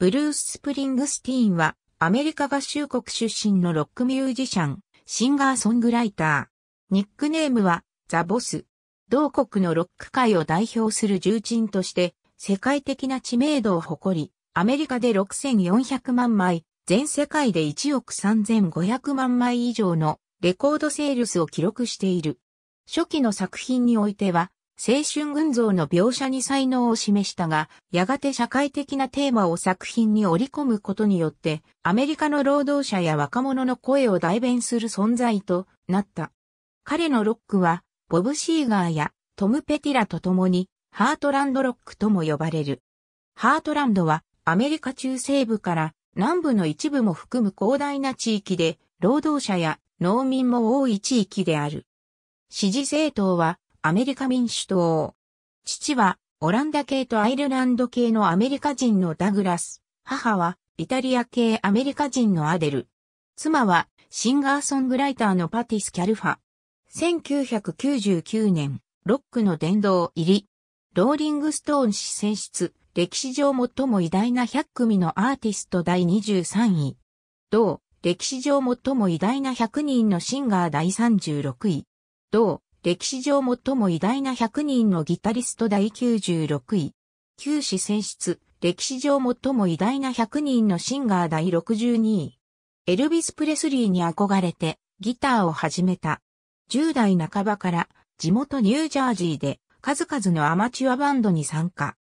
ブルース・スプリングスティーンは、アメリカ合衆国出身のロックミュージシャン、シンガーソングライター。ニックネームは、ザ・ボス。同国のロック界を代表する重鎮として、世界的な知名度を誇り、アメリカで6400万枚、全世界で1億3500万枚以上のレコードセールスを記録している。初期の作品においては、青春群像の描写に才能を示したが、やがて社会的なテーマを作品に織り込むことによって、アメリカの労働者や若者の声を代弁する存在となった。彼のロックは、ボブ・シーガーやトム・ペティラと共に、ハートランドロックとも呼ばれる。ハートランドは、アメリカ中西部から南部の一部も含む広大な地域で、労働者や農民も多い地域である。支持政党は、アメリカ民主党。父は、オランダ系とアイルランド系のアメリカ人のダグラス。母は、イタリア系アメリカ人のアデル。妻は、シンガーソングライターのパティス・キャルファ。1999年、ロックの殿堂入り。ローリングストーン氏選出、歴史上最も偉大な100組のアーティスト第23位。同、歴史上最も偉大な100人のシンガー第36位。同、歴史上最も偉大な100人のギタリスト第96位。九死選出、歴史上最も偉大な100人のシンガー第62位。エルビス・プレスリーに憧れてギターを始めた。10代半ばから地元ニュージャージーで数々のアマチュアバンドに参加。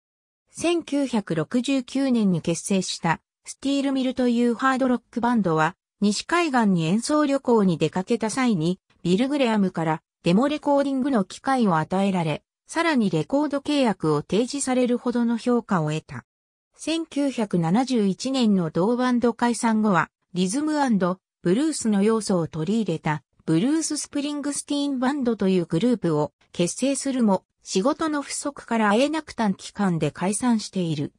1969年に結成したスティールミルというハードロックバンドは西海岸に演奏旅行に出かけた際にビル・グレアムからデモレコーディングの機会を与えられ、さらにレコード契約を提示されるほどの評価を得た。1971年の同バンド解散後は、リズムブルースの要素を取り入れた、ブルース・スプリングスティーンバンドというグループを結成するも、仕事の不足から会えなく短期間で解散している。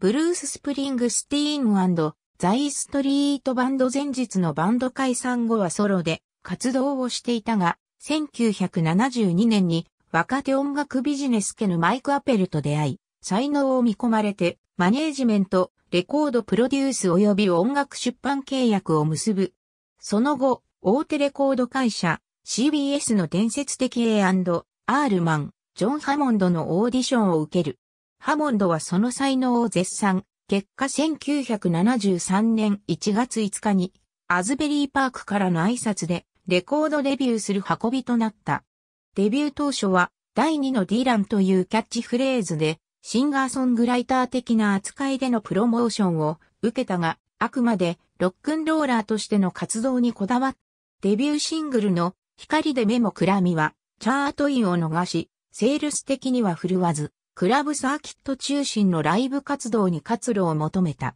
ブルース・スプリングスティーンザイストリートバンド前日のバンド解散後はソロで活動をしていたが、1972年に若手音楽ビジネス家のマイク・アペルと出会い、才能を見込まれて、マネージメント、レコードプロデュース及び音楽出版契約を結ぶ。その後、大手レコード会社、CBS の伝説的 A&R マン、ジョン・ハモンドのオーディションを受ける。ハモンドはその才能を絶賛。結果1973年1月5日に、アズベリーパークからの挨拶で、レコードデビューする運びとなった。デビュー当初は、第2のディランというキャッチフレーズで、シンガーソングライター的な扱いでのプロモーションを受けたが、あくまでロックンローラーとしての活動にこだわった。デビューシングルの光で目もくらみは、チャートインを逃し、セールス的には振るわず、クラブサーキット中心のライブ活動に活路を求めた。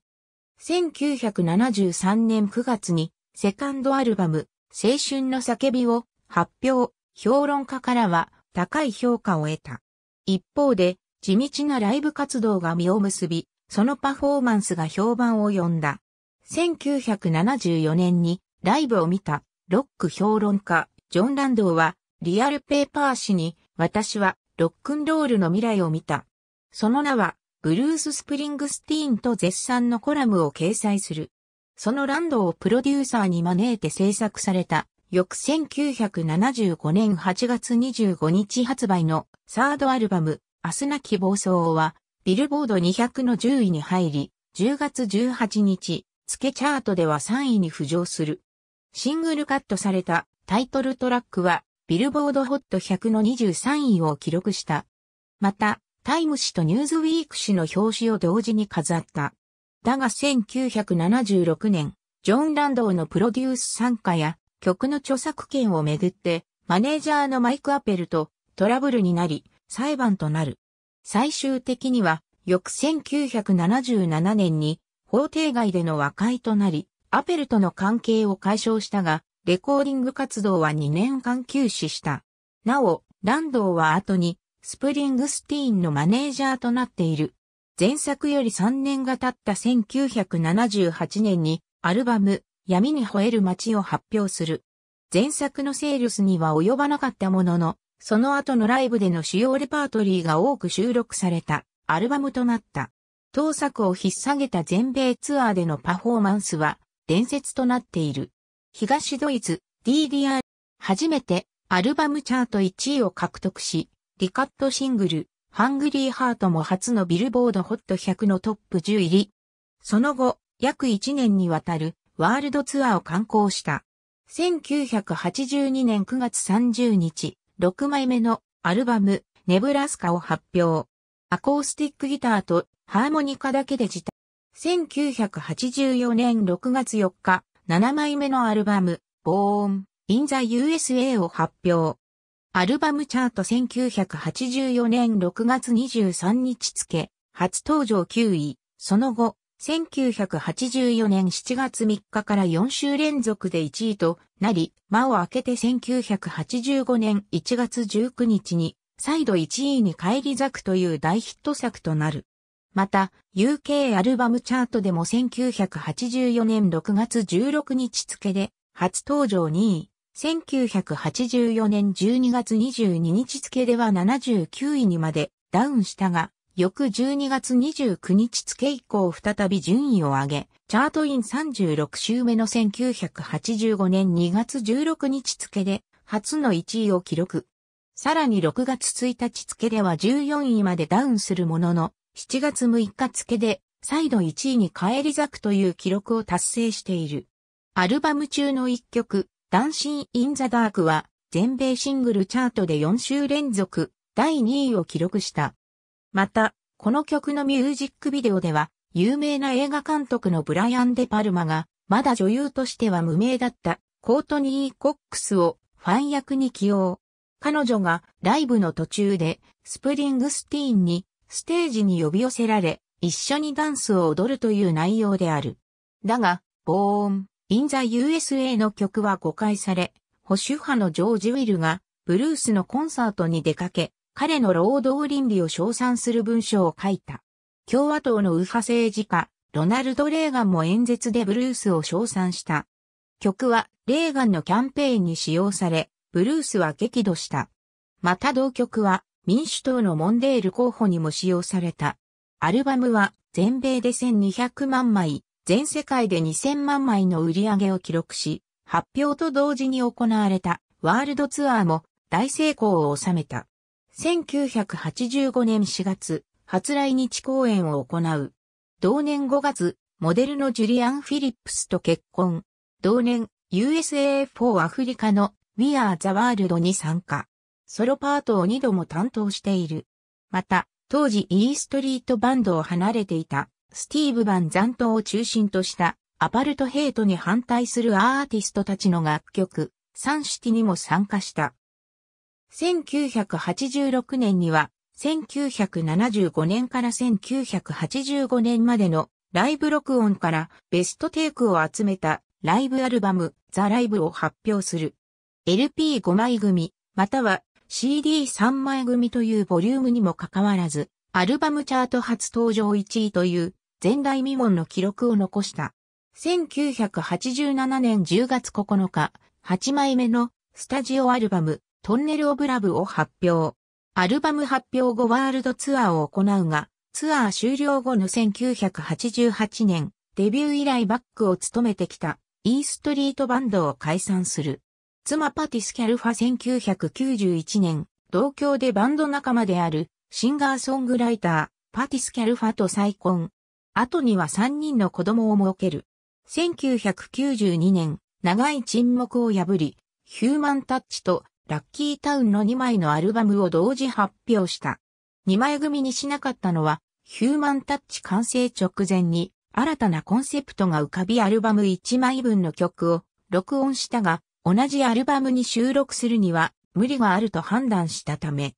1973年9月に、セカンドアルバム、青春の叫びを発表、評論家からは高い評価を得た。一方で、地道なライブ活動が実を結び、そのパフォーマンスが評判を呼んだ。1974年にライブを見たロック評論家ジョン・ランドーはリアルペーパー誌に私はロックンロールの未来を見た。その名はブルース・スプリングスティーンと絶賛のコラムを掲載する。そのランドをプロデューサーに招いて制作された、翌1975年8月25日発売のサードアルバム、明日なき暴走は、ビルボード200の10位に入り、10月18日、付けチャートでは3位に浮上する。シングルカットされたタイトルトラックは、ビルボードホット100の23位を記録した。また、タイム誌とニューズウィーク誌の表紙を同時に飾った。だが1976年、ジョン・ランドーのプロデュース参加や曲の著作権をめぐって、マネージャーのマイク・アペルとトラブルになり、裁判となる。最終的には、翌1977年に法廷外での和解となり、アペルとの関係を解消したが、レコーディング活動は2年間休止した。なお、ランドーは後に、スプリングスティーンのマネージャーとなっている。前作より3年が経った1978年にアルバム闇に吠える街を発表する。前作のセールスには及ばなかったものの、その後のライブでの主要レパートリーが多く収録されたアルバムとなった。当作を引っ提げた全米ツアーでのパフォーマンスは伝説となっている。東ドイツ DDR 初めてアルバムチャート1位を獲得し、リカットシングルハングリーハートも初のビルボードホット100のトップ10入り。その後、約1年にわたるワールドツアーを観光した。1982年9月30日、6枚目のアルバム、ネブラスカを発表。アコースティックギターとハーモニカだけで自体。1984年6月4日、7枚目のアルバム、ボーン、インザ USA を発表。アルバムチャート1984年6月23日付、初登場9位、その後、1984年7月3日から4週連続で1位となり、間を空けて1985年1月19日に、再度1位に返り咲くという大ヒット作となる。また、UK アルバムチャートでも1984年6月16日付で、初登場2位、1984年12月22日付では79位にまでダウンしたが、翌12月29日付以降再び順位を上げ、チャートイン36週目の1985年2月16日付で初の1位を記録。さらに6月1日付では14位までダウンするものの、7月6日付で再度1位に返り咲くという記録を達成している。アルバム中の1曲、ダンシー・イン・ザ・ダークは、全米シングルチャートで4週連続、第2位を記録した。また、この曲のミュージックビデオでは、有名な映画監督のブライアン・デ・パルマが、まだ女優としては無名だったコートニー・コックスをファン役に起用。彼女がライブの途中でスプリングスティーンにステージに呼び寄せられ、一緒にダンスを踊るという内容である。だが、ボーン、In USA の曲は誤解され、保守派のジョージ・ウィルが、ブルースのコンサートに出かけ、彼の労働倫理を称賛する文章を書いた。共和党の右派政治家、ロナルド・レーガンも演説でブルースを称賛した。曲は、レーガンのキャンペーンに使用され、ブルースは激怒した。また同曲は、民主党のモンデール候補にも使用された。アルバムは、全米で1200万枚、全世界で2000万枚の売り上げを記録し、発表と同時に行われたワールドツアーも大成功を収めた。1985年4月、初来日公演を行う。同年5月、モデルのジュリアン・フィリップスと結婚。同年、USA4 アフリカの We Are the World に参加。ソロパートを2度も担当している。また、当時 E ストリートバンドを離れていたスティーブ・バン・ザントを中心としたアパルトヘイトに反対するアーティストたちの楽曲、サンシティにも参加した。1986年には、1975年から1985年までのライブ録音からベストテイクを集めたライブアルバムザ・ライブを発表する。LP5 枚組、または CD3 枚組というボリュームにもかかわらず、アルバムチャート初登場1位という前代未聞の記録を残した。1987年10月9日、8枚目のスタジオアルバム、トンネルオブラブを発表。アルバム発表後ワールドツアーを行うが、ツアー終了後の1988年、デビュー以来バックを務めてきた、イーストリートバンドを解散する。妻パティス・キャルファ1991年、同郷でバンド仲間である、シンガーソングライター、パティス・キャルファと再婚。後には3人の子供を設ける。1992年、長い沈黙を破り、ヒューマンタッチとラッキータウンの2枚のアルバムを同時発表した。2枚組にしなかったのは、ヒューマンタッチ完成直前に、新たなコンセプトが浮かびアルバム1枚分の曲を録音したが、同じアルバムに収録するには無理があると判断したため、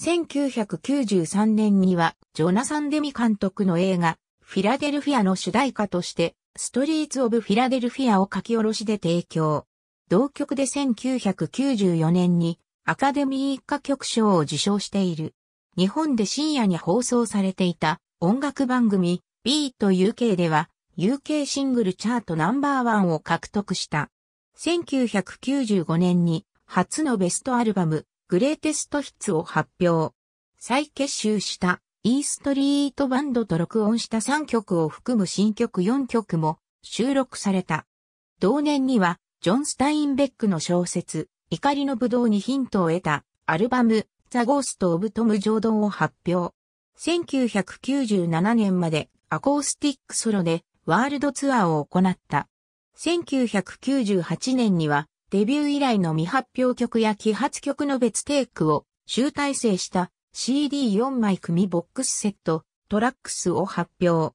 1993年にはジョナサン・デミ監督の映画、フィラデルフィアの主題歌として、ストリーツ・オブ・フィラデルフィアを書き下ろしで提供。同曲で1994年にアカデミー一歌曲賞を受賞している。日本で深夜に放送されていた音楽番組 B と UK では UK シングルチャートナンバーワンを獲得した。1995年に初のベストアルバムグレーテストヒッツを発表。再結集したイーストリートバンドと録音した3曲を含む新曲4曲も収録された。同年には、ジョン・スタインベックの小説、怒りのぶどうにヒントを得た、アルバム、ザ・ゴースト・オブ・トム・ジョードンを発表。1997年までアコースティックソロでワールドツアーを行った。1998年にはデビュー以来の未発表曲や揮発曲の別テイクを集大成した CD4 枚組ボックスセット、トラックスを発表。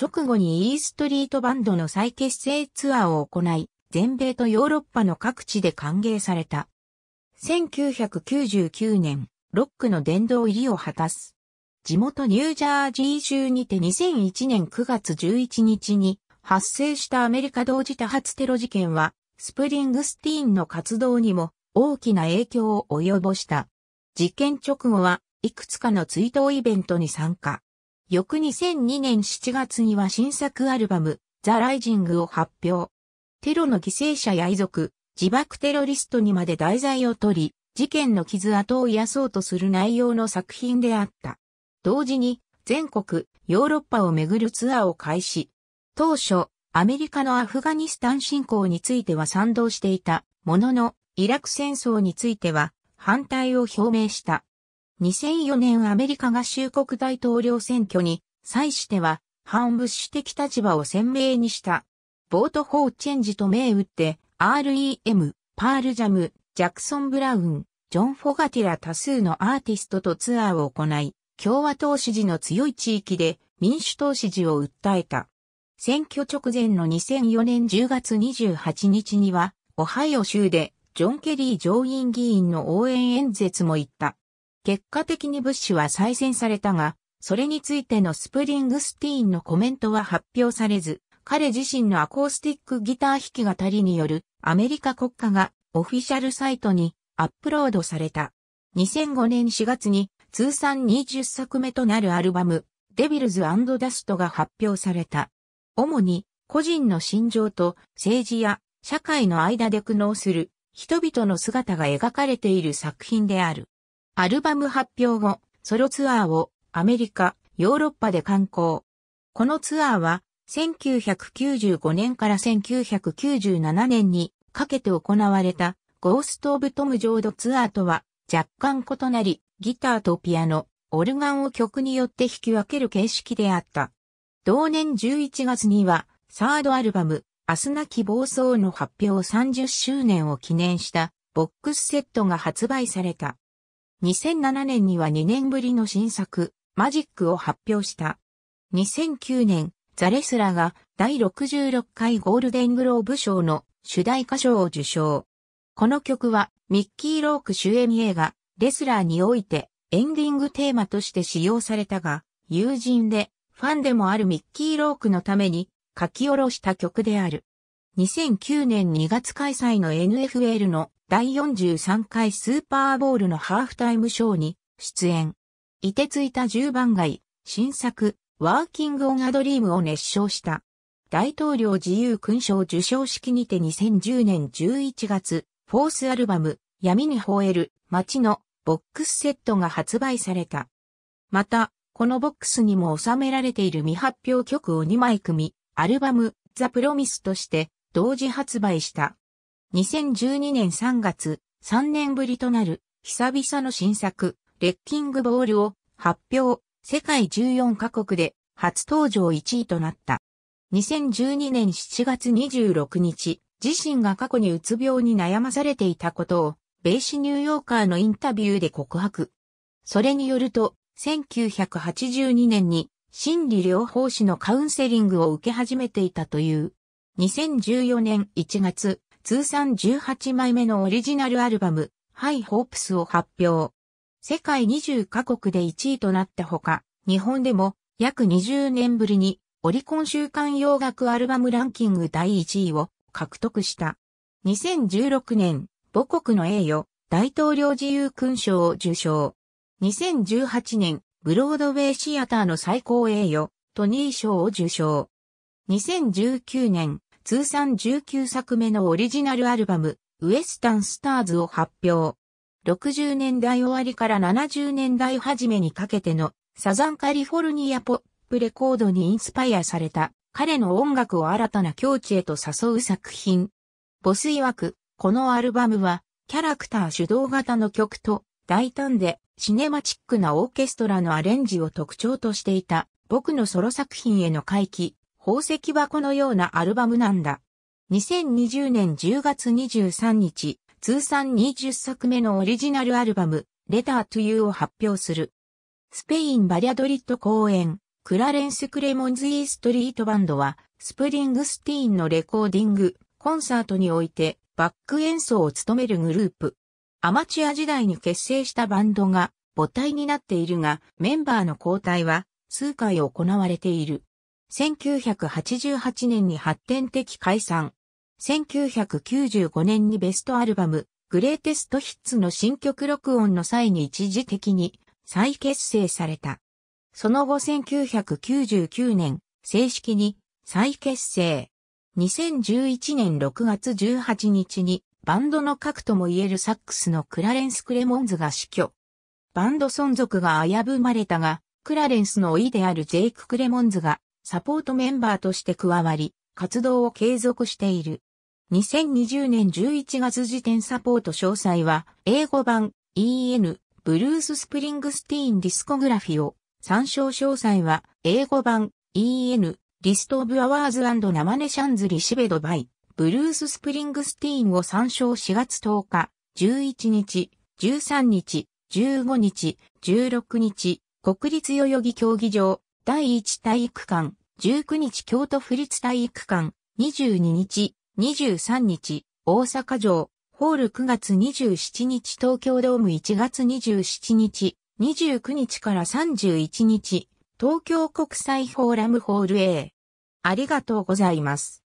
直後に E ストリートバンドの再結成ツアーを行い、全米とヨーロッパの各地で歓迎された。1999年、ロックの殿堂入りを果たす。地元ニュージャージー州にて2001年9月11日に発生したアメリカ同時多発テロ事件は、スプリングスティーンの活動にも大きな影響を及ぼした。事件直後はいくつかの追悼イベントに参加。翌2002年7月には新作アルバム、ザ・ライジングを発表。テロの犠牲者や遺族、自爆テロリストにまで題材を取り、事件の傷跡を癒そうとする内容の作品であった。同時に、全国、ヨーロッパをめぐるツアーを開始。当初、アメリカのアフガニスタン侵攻については賛同していたものの、イラク戦争については反対を表明した。2004年アメリカ合衆国大統領選挙に際しては反物資的立場を鮮明にした。ボート・フォー・チェンジと銘打って REM、パール・ジャム、ジャクソン・ブラウン、ジョン・フォガティラ多数のアーティストとツアーを行い、共和党支持の強い地域で民主党支持を訴えた。選挙直前の2004年10月28日には、オハイオ州でジョン・ケリー上院議員の応援演説も行った。結果的にブッシュは再選されたが、それについてのスプリングスティーンのコメントは発表されず、彼自身のアコースティックギター弾き語りによるアメリカ国歌がオフィシャルサイトにアップロードされた。2005年4月に通算20作目となるアルバム、デビルズダストが発表された。主に個人の心情と政治や社会の間で苦悩する人々の姿が描かれている作品である。アルバム発表後、ソロツアーをアメリカ、ヨーロッパで観光。このツアーは、1995年から1997年にかけて行われたゴースト・オブ・トム・ジョードツアーとは若干異なり、ギターとピアノ、オルガンを曲によって引き分ける形式であった。同年11月には、サードアルバム、明日なき暴走の発表30周年を記念したボックスセットが発売された。2007年には2年ぶりの新作、マジックを発表した。2009年、ザレスラが第66回ゴールデングローブ賞の主題歌賞を受賞。この曲はミッキー・ローク主演映画、レスラーにおいてエンディングテーマとして使用されたが、友人でファンでもあるミッキー・ロークのために書き下ろした曲である。2009年2月開催の NFL の第43回スーパーボールのハーフタイムショーに出演。いてついた10番街、新作、ワーキングオンアドリームを熱唱した。大統領自由勲章受賞式にて2010年11月、フォースアルバム、闇に吠える、街の、ボックスセットが発売された。また、このボックスにも収められている未発表曲を2枚組み、アルバム、ザ・プロミスとして、同時発売した。2012年3月、3年ぶりとなる、久々の新作、レッキングボールを発表、世界14カ国で初登場1位となった。2012年7月26日、自身が過去にうつ病に悩まされていたことを、米紙ニューヨーカーのインタビューで告白。それによると、1982年に心理療法士のカウンセリングを受け始めていたという。2014年1月、通算18枚目のオリジナルアルバム、ハイホープスを発表。世界20カ国で1位となったほか、日本でも約20年ぶりにオリコン週間洋楽アルバムランキング第1位を獲得した。2016年、母国の栄誉、大統領自由勲章を受賞。2018年、ブロードウェイシアターの最高栄誉、トニー賞を受賞。2019年、通算19作目のオリジナルアルバム、ウエスタンスターズを発表。60年代終わりから70年代初めにかけてのサザンカリフォルニアポップレコードにインスパイアされた彼の音楽を新たな境地へと誘う作品。ボス曰く、このアルバムはキャラクター主導型の曲と大胆でシネマチックなオーケストラのアレンジを特徴としていた僕のソロ作品への回帰宝石箱のようなアルバムなんだ。2020年10月23日、通算20作目のオリジナルアルバム、レターとゥユーを発表する。スペイン・バリャドリッド公演、クラレンス・クレモンズ・イーストリートバンドは、スプリングスティーンのレコーディング、コンサートにおいて、バック演奏を務めるグループ。アマチュア時代に結成したバンドが母体になっているが、メンバーの交代は数回行われている。1988年に発展的解散。1995年にベストアルバム、グレーテストヒッツの新曲録音の際に一時的に再結成された。その後1999年、正式に再結成。2011年6月18日にバンドの核とも言えるサックスのクラレンス・クレモンズが死去。バンド存続が危ぶまれたが、クラレンスの老いであるジェイク・クレモンズがサポートメンバーとして加わり、活動を継続している。2020年11月時点サポート詳細は、英語版 EN ブルース・スプリングスティーン・ディスコグラフィを、参照詳細は、英語版 EN リスト・オブ・アワーズナマネ・シャンズ・リ・シベド・バイ、ブルース・スプリングスティーンを参照4月10日、11日、13日、15日、16日、国立代々木競技場、第1体育館、19日京都府立体育館、22日、23日、大阪城、ホール9月27日東京ドーム1月27日、29日から31日、東京国際フォーラムホール A。ありがとうございます。